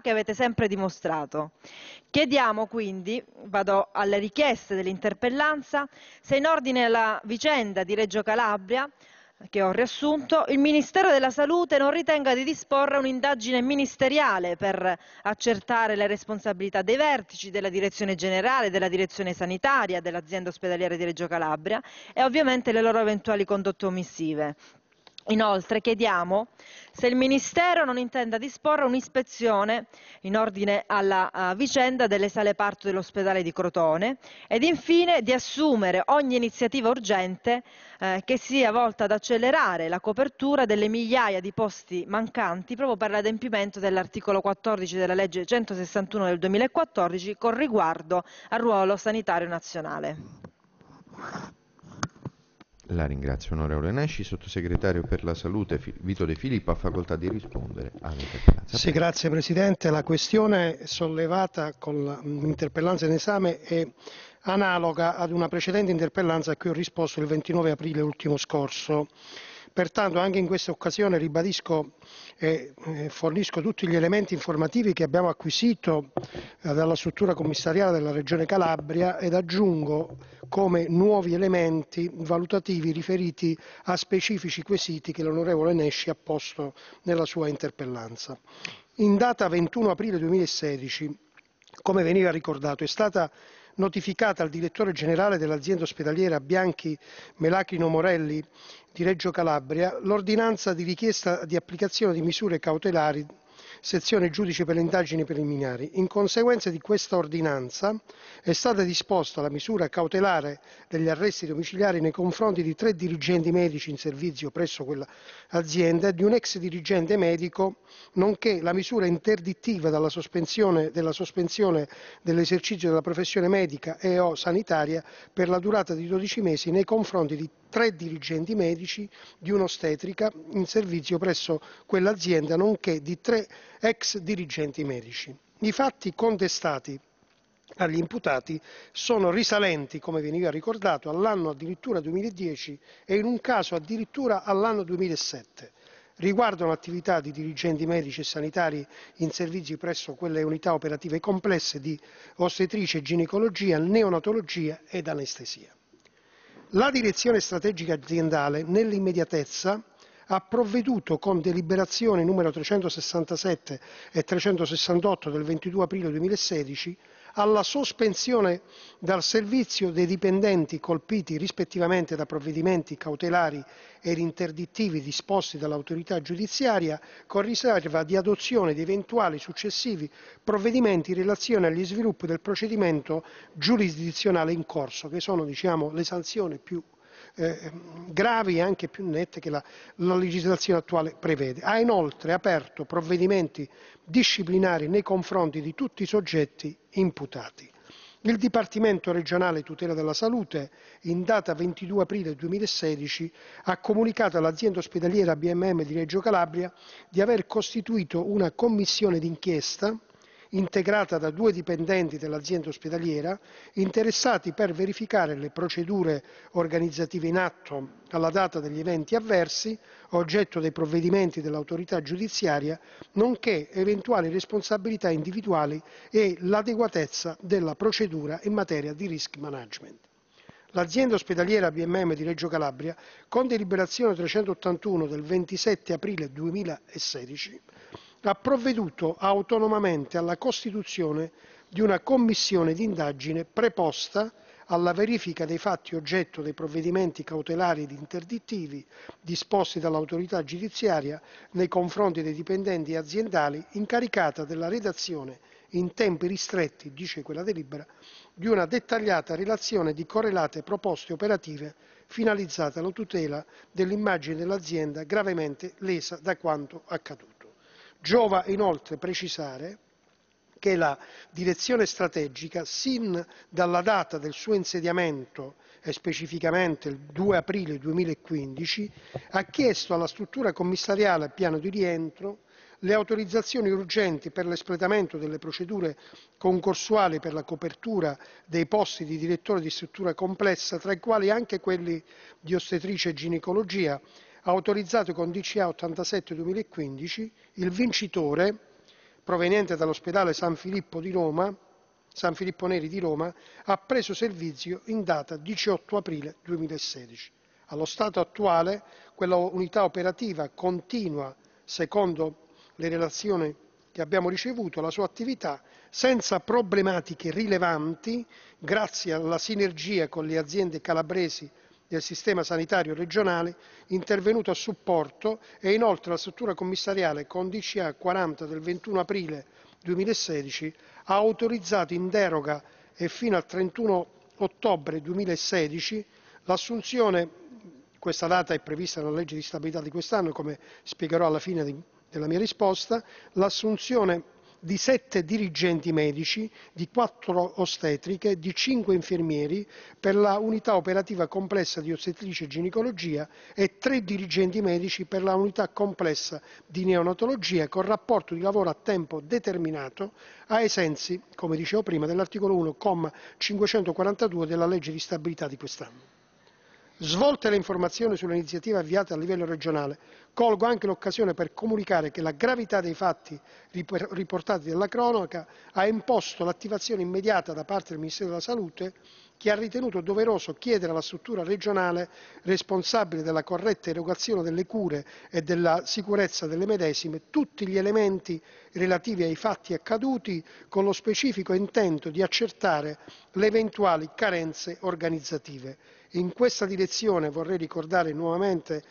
che avete sempre dimostrato. Chiediamo quindi, vado alle richieste dell'interpellanza, se in ordine alla vicenda di Reggio Calabria, che ho riassunto, il Ministero della Salute non ritenga di disporre un'indagine ministeriale per accertare le responsabilità dei vertici della Direzione Generale, della Direzione Sanitaria, dell'azienda ospedaliera di Reggio Calabria e ovviamente le loro eventuali condotte omissive. Inoltre chiediamo se il Ministero non intenda disporre un'ispezione in ordine alla vicenda delle sale parto dell'ospedale di Crotone ed infine di assumere ogni iniziativa urgente eh, che sia volta ad accelerare la copertura delle migliaia di posti mancanti proprio per l'adempimento dell'articolo 14 della legge 161 del 2014 con riguardo al ruolo sanitario nazionale. La ringrazio onorevole Nesci, sottosegretario per la salute Vito De Filippo ha facoltà di rispondere sì, grazie Presidente, la questione sollevata con l'interpellanza in esame è analoga ad una precedente interpellanza a cui ho risposto il 29 aprile ultimo scorso. Pertanto anche in questa occasione ribadisco e fornisco tutti gli elementi informativi che abbiamo acquisito eh, dalla struttura commissariale della Regione Calabria ed aggiungo come nuovi elementi valutativi riferiti a specifici quesiti che l'onorevole Nesci ha posto nella sua interpellanza. In data 21 aprile 2016, come veniva ricordato, è stata notificata al direttore generale dell'azienda ospedaliera Bianchi Melacrino Morelli di Reggio Calabria l'ordinanza di richiesta di applicazione di misure cautelari sezione giudice per le indagini preliminari. In conseguenza di questa ordinanza è stata disposta la misura cautelare degli arresti domiciliari nei confronti di tre dirigenti medici in servizio presso quell'azienda e di un ex dirigente medico, nonché la misura interdittiva dalla sospensione, della sospensione dell'esercizio della professione medica e o sanitaria per la durata di 12 mesi nei confronti di tre dirigenti medici di un'ostetrica in servizio presso quell'azienda, nonché di tre ex dirigenti medici. I fatti contestati agli imputati sono risalenti, come veniva ricordato, all'anno addirittura 2010 e in un caso addirittura all'anno 2007. Riguardano attività di dirigenti medici e sanitari in servizi presso quelle unità operative complesse di ostetrice, ginecologia, neonatologia ed anestesia. La Direzione strategica aziendale, nell'immediatezza, ha provveduto con deliberazioni nn. 367 e 368 del 22 aprile 2016 alla sospensione dal servizio dei dipendenti colpiti rispettivamente da provvedimenti cautelari ed interdittivi disposti dall'autorità giudiziaria, con riserva di adozione di eventuali successivi provvedimenti in relazione agli sviluppi del procedimento giurisdizionale in corso, che sono diciamo, le sanzioni più eh, ehm, gravi e anche più nette che la, la legislazione attuale prevede. Ha inoltre aperto provvedimenti disciplinari nei confronti di tutti i soggetti imputati. Il Dipartimento regionale tutela della salute, in data 22 aprile 2016, ha comunicato all'azienda ospedaliera BMM di Reggio Calabria di aver costituito una commissione d'inchiesta integrata da due dipendenti dell'azienda ospedaliera, interessati per verificare le procedure organizzative in atto alla data degli eventi avversi, oggetto dei provvedimenti dell'autorità giudiziaria, nonché eventuali responsabilità individuali e l'adeguatezza della procedura in materia di risk management. L'azienda ospedaliera BMM di Reggio Calabria, con deliberazione 381 del 27 aprile 2016, ha provveduto autonomamente alla costituzione di una commissione d'indagine preposta alla verifica dei fatti oggetto dei provvedimenti cautelari ed interdittivi disposti dall'autorità giudiziaria nei confronti dei dipendenti aziendali, incaricata della redazione in tempi ristretti, dice quella delibera, di una dettagliata relazione di correlate proposte operative finalizzate alla tutela dell'immagine dell'azienda gravemente lesa da quanto accaduto. Giova inoltre precisare che la direzione strategica, sin dalla data del suo insediamento e specificamente il 2 aprile 2015, ha chiesto alla struttura commissariale piano di rientro le autorizzazioni urgenti per l'espletamento delle procedure concorsuali per la copertura dei posti di direttore di struttura complessa, tra i quali anche quelli di ostetricia e ginecologia, ha autorizzato con DCA 87 2015 il vincitore, proveniente dall'ospedale San Filippo, di Roma, San Filippo Neri di Roma, ha preso servizio in data 18 aprile 2016. Allo stato attuale quella unità operativa continua, secondo le relazioni che abbiamo ricevuto, la sua attività senza problematiche rilevanti grazie alla sinergia con le aziende calabresi del Sistema sanitario regionale intervenuto a supporto e, inoltre, la struttura commissariale, con DCA n. 40 del 21 aprile 2016, ha autorizzato, in deroga e fino al 31 ottobre 2016, l'assunzione questa data è prevista nella legge di stabilità di quest'anno, come spiegherò alla fine della mia risposta, l'assunzione di sette dirigenti medici, di quattro ostetriche, di cinque infermieri per la unità operativa complessa di ostetricia e ginecologia e tre dirigenti medici per la unità complessa di neonatologia con rapporto di lavoro a tempo determinato ai sensi, come dicevo prima, dell'articolo 1, comma 542 della legge di stabilità di quest'anno. Svolte le informazioni sull'iniziativa avviata a livello regionale, colgo anche l'occasione per comunicare che la gravità dei fatti riportati dalla cronaca ha imposto l'attivazione immediata da parte del Ministero della Salute, che ha ritenuto doveroso chiedere alla struttura regionale responsabile della corretta erogazione delle cure e della sicurezza delle medesime tutti gli elementi relativi ai fatti accaduti con lo specifico intento di accertare le eventuali carenze organizzative. In questa direzione vorrei ricordare nuovamente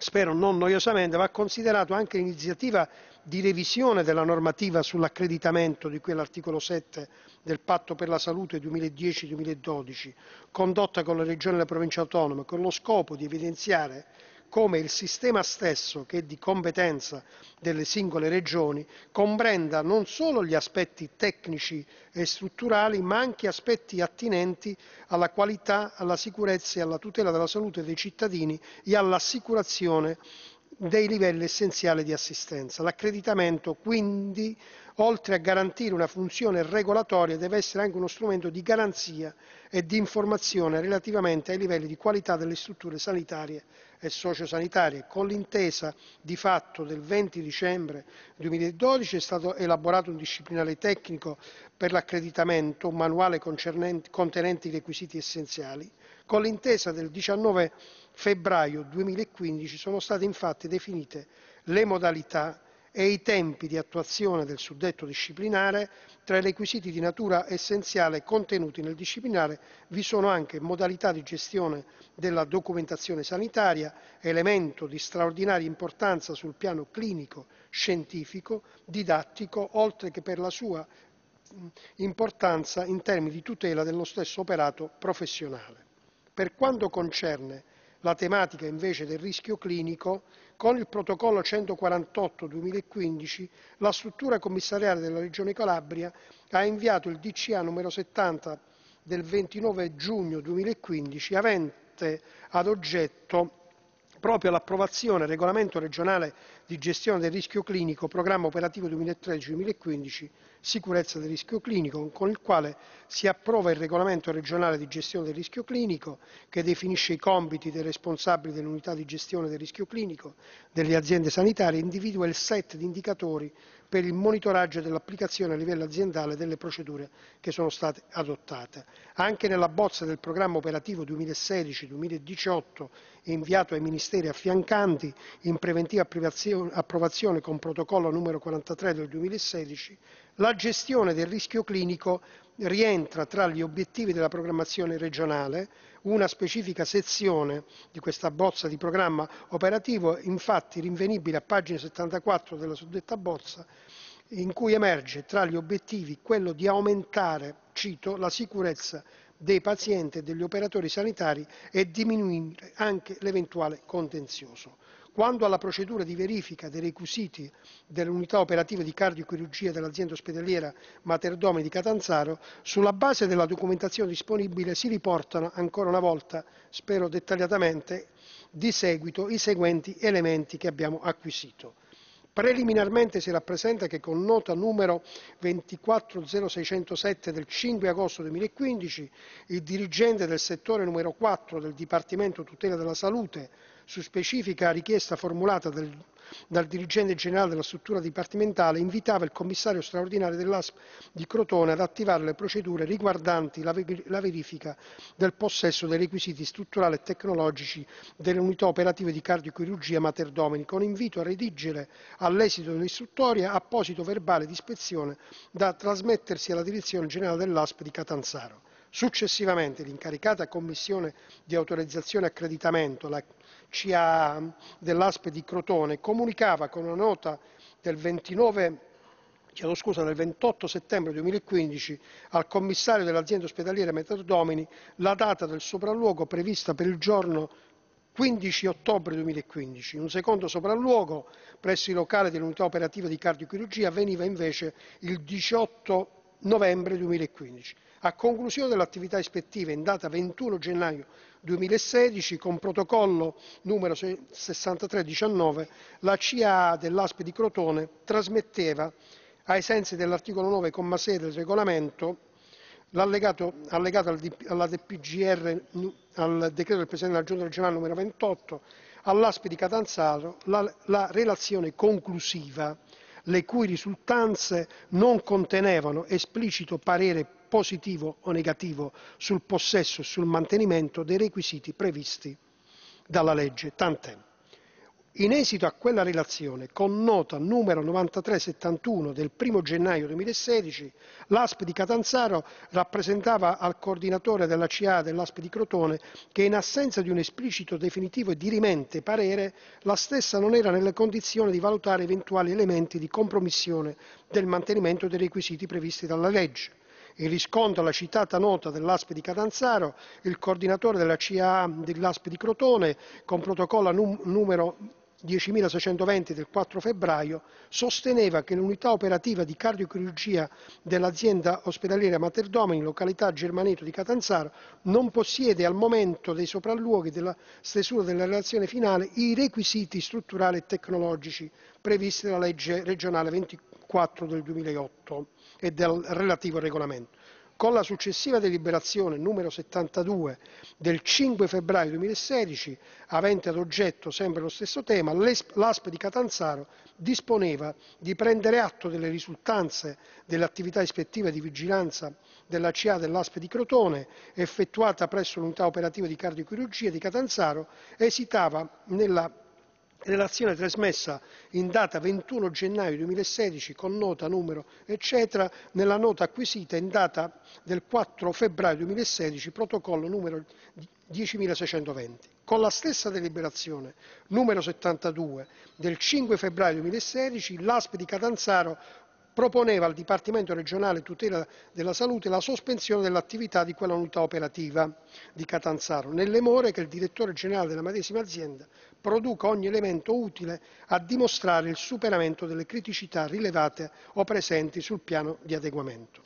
spero non noiosamente, va considerato anche l'iniziativa di revisione della normativa sull'accreditamento di cui all'articolo 7 del Patto per la Salute 2010-2012, condotta con le Regioni e le Province autonome, con lo scopo di evidenziare come il sistema stesso, che è di competenza delle singole Regioni, comprenda non solo gli aspetti tecnici e strutturali, ma anche aspetti attinenti alla qualità, alla sicurezza e alla tutela della salute dei cittadini e all'assicurazione dei livelli essenziali di assistenza. L'accreditamento, quindi, oltre a garantire una funzione regolatoria, deve essere anche uno strumento di garanzia e di informazione relativamente ai livelli di qualità delle strutture sanitarie e sociosanitarie. Con l'intesa di fatto del 20 dicembre 2012 è stato elaborato un disciplinare tecnico per l'accreditamento, un manuale contenente i requisiti essenziali. Con l'intesa del 19 febbraio 2015 sono state infatti definite le modalità e i tempi di attuazione del suddetto disciplinare, tra i requisiti di natura essenziale contenuti nel disciplinare vi sono anche modalità di gestione della documentazione sanitaria, elemento di straordinaria importanza sul piano clinico, scientifico, didattico, oltre che per la sua importanza in termini di tutela dello stesso operato professionale. Per quanto concerne la tematica invece del rischio clinico, con il protocollo 148 2015 la struttura commissariale della Regione Calabria ha inviato il DCA n. 70 del 29 giugno 2015 avente ad oggetto proprio l'approvazione del Regolamento regionale di gestione del rischio clinico Programma operativo 2013-2015 Sicurezza del rischio clinico, con il quale si approva il Regolamento regionale di gestione del rischio clinico, che definisce i compiti dei responsabili dell'unità di gestione del rischio clinico delle aziende sanitarie e individua il set di indicatori per il monitoraggio dell'applicazione a livello aziendale delle procedure che sono state adottate. Anche nella bozza del Programma operativo 2016-2018 inviato ai ministeri affiancanti in preventiva approvazione con protocollo numero 43 del 2016, la gestione del rischio clinico rientra tra gli obiettivi della programmazione regionale. Una specifica sezione di questa bozza di programma operativo, infatti rinvenibile a pagina 74 della suddetta bozza, in cui emerge tra gli obiettivi quello di aumentare, cito, la sicurezza dei pazienti e degli operatori sanitari e diminuire anche l'eventuale contenzioso. Quanto alla procedura di verifica dei requisiti dell'unità operativa di cardiochirurgia dell'azienda ospedaliera Materdome di Catanzaro, sulla base della documentazione disponibile si riportano ancora una volta, spero dettagliatamente, di seguito i seguenti elementi che abbiamo acquisito. Preliminarmente si rappresenta che con nota numero 240607 del 5 agosto 2015 il dirigente del settore numero 4 del Dipartimento tutela della salute su specifica richiesta formulata dal, dal dirigente generale della struttura dipartimentale, invitava il commissario straordinario dell'ASP di Crotone ad attivare le procedure riguardanti la, la verifica del possesso dei requisiti strutturali e tecnologici delle unità operative di cardiochirurgia Mater Domini, con invito a redigere all'esito dell'istruttoria apposito verbale di ispezione da trasmettersi alla direzione generale dell'ASP di Catanzaro. Successivamente l'incaricata commissione di autorizzazione e accreditamento, la CA dell'Aspe di Crotone, comunicava con una nota del 29 chiedo scusa, del 28 settembre 2015 al commissario dell'azienda ospedaliera Metardomini la data del sopralluogo prevista per il giorno 15 ottobre 2015. Un secondo sopralluogo presso i locali dell'unità operativa di cardiochirurgia avveniva invece il 18 novembre 2015. A conclusione dell'attività ispettiva in data 21 gennaio 2016, con protocollo numero 6319, la CIA dell'ASP di Crotone trasmetteva, ai sensi dell'articolo 9,6 del regolamento, L'allegato, allegato al, alla DPGR, al decreto del Presidente della Giunta regionale numero 28, all'ASP di Catanzaro, la, la relazione conclusiva le cui risultanze non contenevano esplicito parere positivo o negativo sul possesso e sul mantenimento dei requisiti previsti dalla legge, tant'è. In esito a quella relazione, con nota numero 9371 del 1 gennaio 2016, l'ASP di Catanzaro rappresentava al coordinatore della CA dell'ASP di Crotone che in assenza di un esplicito, definitivo e dirimente parere, la stessa non era nelle condizioni di valutare eventuali elementi di compromissione del mantenimento dei requisiti previsti dalla legge. In riscontro alla citata nota dell'ASP di Catanzaro, il coordinatore della CAA dell'ASP di Crotone, con protocollo numero 10620 del 4 febbraio, sosteneva che l'unità operativa di cardiochirurgia dell'azienda ospedaliera Mater Domini, località Germaneto di Catanzaro, non possiede al momento dei sopralluoghi della stesura della relazione finale i requisiti strutturali e tecnologici previsti dalla legge regionale 24 del 2008 e del relativo regolamento. Con la successiva deliberazione n. 72 del 5 febbraio 2016, avente ad oggetto sempre lo stesso tema, l'ASP di Catanzaro disponeva di prendere atto delle risultanze dell'attività ispettiva di vigilanza della CA dell'ASP di Crotone, effettuata presso l'unità operativa di cardiochirurgia di Catanzaro, esitava nella relazione trasmessa in data 21 gennaio 2016 con nota numero eccetera nella nota acquisita in data del 4 febbraio 2016 protocollo numero 10620. Con la stessa deliberazione numero 72 del 5 febbraio 2016 l'ASP di Catanzaro proponeva al Dipartimento regionale tutela della salute la sospensione dell'attività di quella unità operativa di Catanzaro, nelle more che il direttore generale della medesima azienda produca ogni elemento utile a dimostrare il superamento delle criticità rilevate o presenti sul piano di adeguamento.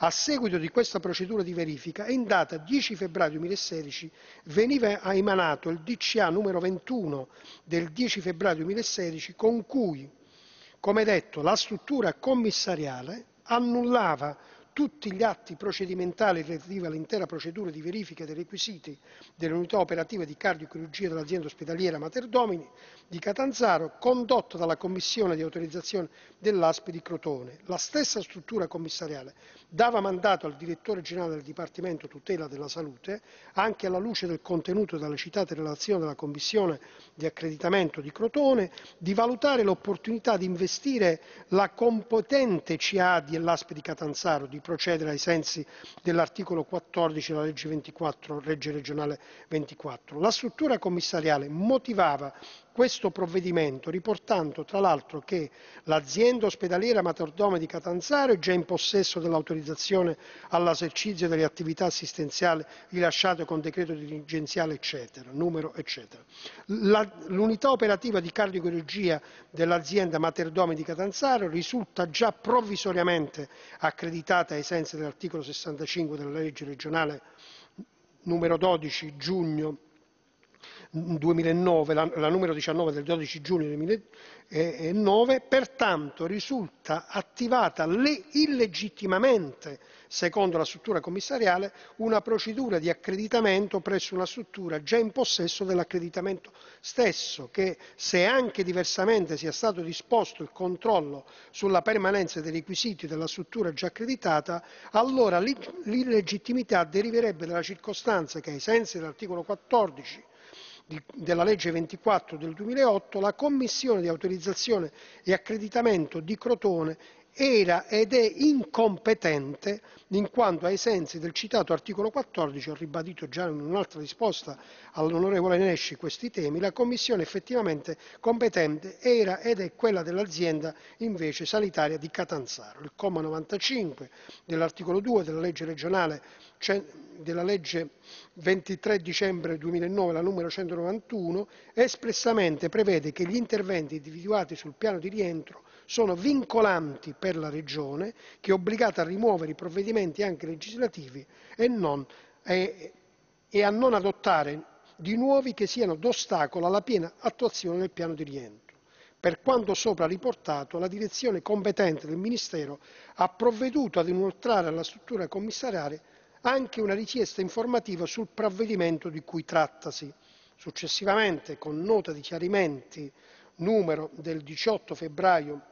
A seguito di questa procedura di verifica, in data 10 febbraio 2016 veniva emanato il DCA numero 21 del 10 febbraio 2016 con cui come detto, la struttura commissariale annullava tutti gli atti procedimentali relativi all'intera procedura di verifica dei requisiti dell'unità operativa di cardiochirurgia dell'azienda ospedaliera Mater Domini di Catanzaro, condotta dalla commissione di autorizzazione dell'ASP di Crotone. La stessa struttura commissariale dava mandato al direttore generale del Dipartimento Tutela della Salute, anche alla luce del contenuto della citata relazione della commissione di accreditamento di Crotone, di valutare l'opportunità di investire la competente CAD e l'ASP di Catanzaro di procedere ai sensi dell'articolo 14 della legge 24, legge regionale 24. La struttura commissariale motivava questo provvedimento, riportando tra l'altro che l'azienda ospedaliera Matordome di Catanzaro è già in possesso dell'autorizzazione all'esercizio delle attività assistenziali rilasciate con decreto dirigenziale eccetera, numero eccetera. l'unità operativa di cardiochirurgia dell'azienda Matordome di Catanzaro risulta già provvisoriamente accreditata ai sensi dell'articolo 65 della legge regionale numero 12 giugno 2009, la, la numero 19 del 12 giugno 2009, pertanto risulta attivata le, illegittimamente, secondo la struttura commissariale, una procedura di accreditamento presso una struttura già in possesso dell'accreditamento stesso, che se anche diversamente sia stato disposto il controllo sulla permanenza dei requisiti della struttura già accreditata, allora l'illegittimità deriverebbe dalla circostanza che ai sensi dell'articolo 14 della legge 24 del 2008, la commissione di autorizzazione e accreditamento di Crotone era ed è incompetente in quanto ai sensi del citato articolo 14, ho ribadito già in un'altra risposta all'onorevole Nesci questi temi, la commissione effettivamente competente era ed è quella dell'azienda invece sanitaria di Catanzaro. Il comma 95 dell'articolo 2 della legge regionale della legge 23 dicembre 2009, n. 191, espressamente prevede che gli interventi individuati sul piano di rientro sono vincolanti per la Regione, che è obbligata a rimuovere i provvedimenti anche legislativi e a non adottare di nuovi che siano d'ostacolo alla piena attuazione del piano di rientro. Per quanto sopra riportato, la direzione competente del Ministero ha provveduto ad inoltrare alla struttura commissariale anche una richiesta informativa sul provvedimento di cui trattasi. Successivamente, con nota di chiarimenti numero del 18 febbraio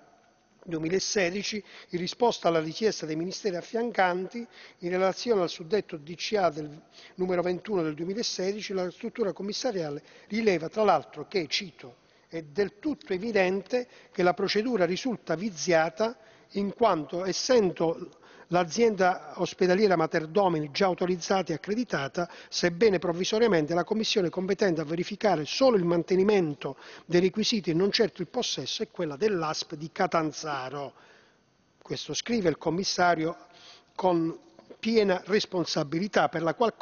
2016, in risposta alla richiesta dei ministeri affiancanti, in relazione al suddetto DCA del numero 21 del 2016, la struttura commissariale rileva tra l'altro che, cito, è del tutto evidente che la procedura risulta viziata in quanto essendo l'azienda ospedaliera Mater Domini già autorizzata e accreditata, sebbene provvisoriamente la Commissione competente a verificare solo il mantenimento dei requisiti e non certo il possesso è quella dell'ASP di Catanzaro. Questo scrive il commissario con piena responsabilità, per la qual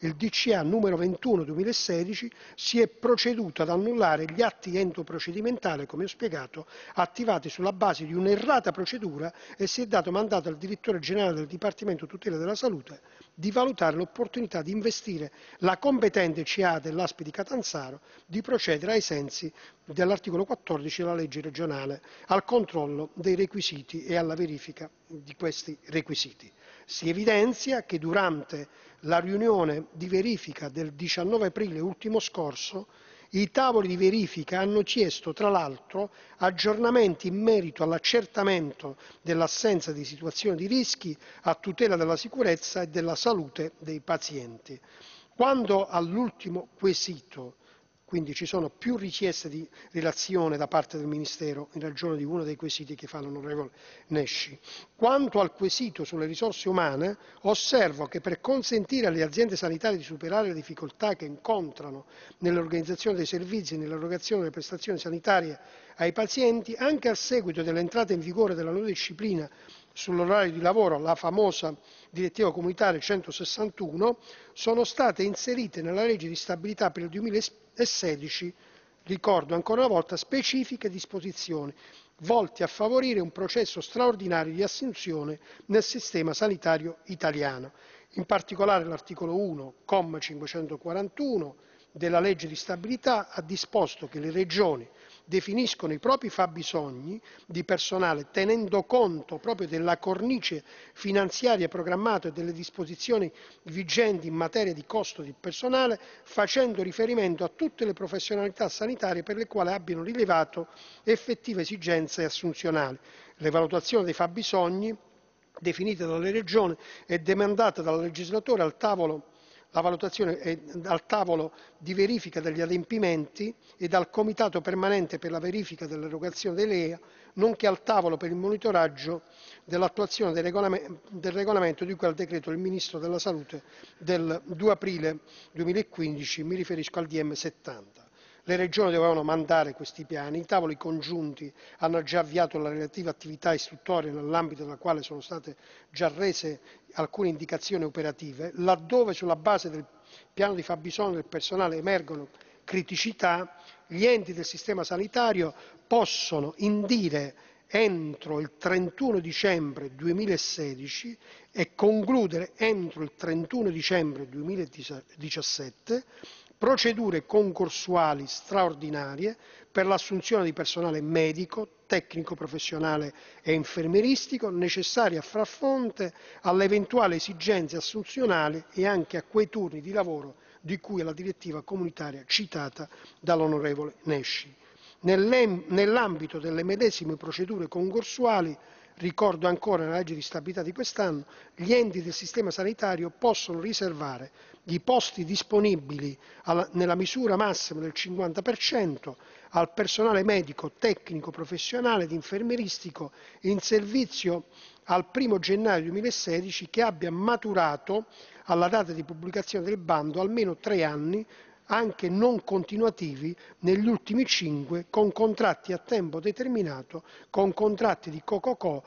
il DCA numero 21 2016 si è proceduto ad annullare gli atti ento procedimentale, come ho spiegato, attivati sulla base di un'errata procedura e si è dato mandato al direttore generale del Dipartimento tutela della salute di valutare l'opportunità di investire la competente CA dell'ASP di Catanzaro di procedere ai sensi dell'articolo 14 della legge regionale al controllo dei requisiti e alla verifica di questi requisiti. Si evidenzia che durante la riunione di verifica del 19 aprile ultimo scorso i tavoli di verifica hanno chiesto, tra l'altro, aggiornamenti in merito all'accertamento dell'assenza di situazioni di rischi a tutela della sicurezza e della salute dei pazienti. Quando all'ultimo quesito quindi ci sono più richieste di relazione da parte del Ministero in ragione di uno dei quesiti che fa l'onorevole Nesci. Quanto al quesito sulle risorse umane, osservo che per consentire alle aziende sanitarie di superare le difficoltà che incontrano nell'organizzazione dei servizi e nell'erogazione delle prestazioni sanitarie ai pazienti, anche a seguito dell'entrata in vigore della nuova disciplina sull'orario di lavoro, la famosa direttiva comunitaria 161, sono state inserite nella legge di stabilità per il 2015 e 16 ricordo ancora una volta specifiche disposizioni volte a favorire un processo straordinario di assunzione nel sistema sanitario italiano. In particolare l'articolo 1, comma 541, della legge di stabilità ha disposto che le Regioni, definiscono i propri fabbisogni di personale tenendo conto proprio della cornice finanziaria programmata e delle disposizioni vigenti in materia di costo di personale, facendo riferimento a tutte le professionalità sanitarie per le quali abbiano rilevato effettive esigenze assunzionali. Le valutazioni dei fabbisogni, definite dalle Regioni e demandate dal legislatore al tavolo la valutazione è al tavolo di verifica degli adempimenti e al comitato permanente per la verifica dell'erogazione dei LEA, nonché al tavolo per il monitoraggio dell'attuazione del regolamento di cui al decreto del Ministro della Salute del 2 aprile 2015 (mi riferisco al DM 70). Le Regioni dovevano mandare questi piani, i tavoli congiunti hanno già avviato la relativa attività istruttoria nell'ambito della quale sono state già rese alcune indicazioni operative, laddove sulla base del piano di fabbisogno del personale emergono criticità, gli enti del sistema sanitario possono indire entro il 31 dicembre 2016 e concludere entro il 31 dicembre 2017 procedure concorsuali straordinarie per l'assunzione di personale medico, tecnico-professionale e infermieristico necessarie a far fronte alle eventuali esigenze assunzionali e anche a quei turni di lavoro di cui è la direttiva comunitaria citata dall'onorevole Nesci. Nell'ambito delle medesime procedure concorsuali Ricordo ancora nella legge di stabilità di quest'anno gli enti del sistema sanitario possono riservare i posti disponibili nella misura massima del 50% al personale medico, tecnico, professionale ed infermieristico in servizio al 1 gennaio 2016 che abbia maturato alla data di pubblicazione del bando almeno tre anni anche non continuativi negli ultimi cinque con contratti a tempo determinato, con contratti di cococò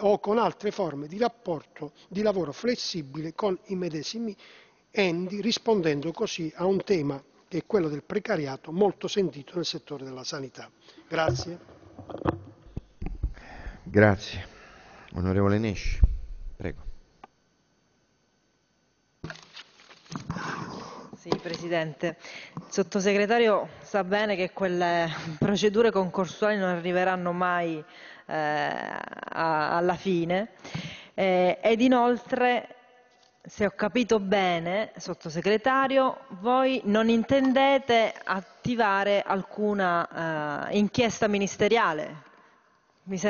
o con altre forme di rapporto di lavoro flessibile con i medesimi enti, rispondendo così a un tema che è quello del precariato molto sentito nel settore della sanità. Grazie. Grazie. Onorevole Nesci, prego. Sì, Presidente. Il sottosegretario sa bene che quelle procedure concorsuali non arriveranno mai eh, a, alla fine eh, ed inoltre, se ho capito bene, sottosegretario, voi non intendete attivare alcuna eh, inchiesta ministeriale. Mi